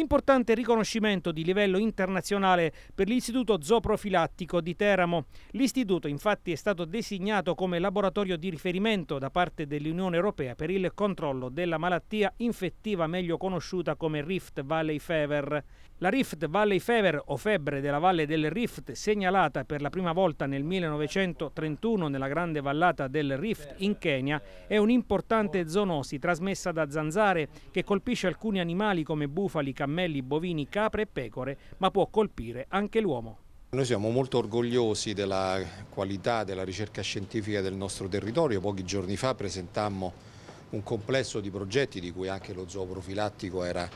Importante riconoscimento di livello internazionale per l'Istituto Zooprofilattico di Teramo. L'istituto infatti è stato designato come laboratorio di riferimento da parte dell'Unione Europea per il controllo della malattia infettiva meglio conosciuta come Rift Valley Fever. La Rift Valley Fever o febbre della valle del Rift segnalata per la prima volta nel 1931 nella grande vallata del Rift in Kenya è un'importante zoonosi trasmessa da zanzare che colpisce alcuni animali come bufali, cammelli cammelli, bovini, capre e pecore, ma può colpire anche l'uomo. Noi siamo molto orgogliosi della qualità della ricerca scientifica del nostro territorio. Pochi giorni fa presentammo un complesso di progetti di cui anche lo zooprofilattico era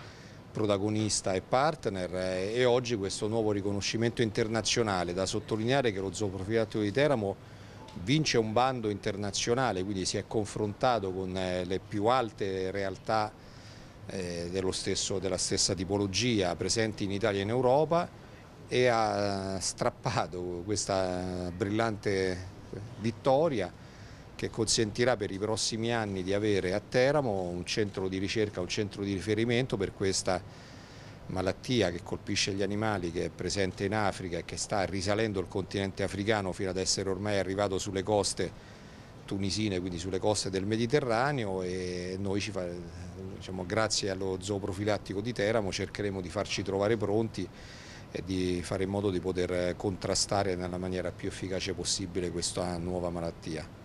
protagonista e partner eh, e oggi questo nuovo riconoscimento internazionale da sottolineare che lo zooprofilattico di Teramo vince un bando internazionale quindi si è confrontato con eh, le più alte realtà eh, stesso, della stessa tipologia presenti in Italia e in Europa e ha strappato questa brillante vittoria che consentirà per i prossimi anni di avere a Teramo un centro di ricerca, un centro di riferimento per questa malattia che colpisce gli animali che è presente in Africa e che sta risalendo il continente africano fino ad essere ormai arrivato sulle coste tunisine, quindi sulle coste del Mediterraneo e noi ci fa, diciamo, grazie allo zooprofilattico di Teramo cercheremo di farci trovare pronti e di fare in modo di poter contrastare nella maniera più efficace possibile questa nuova malattia.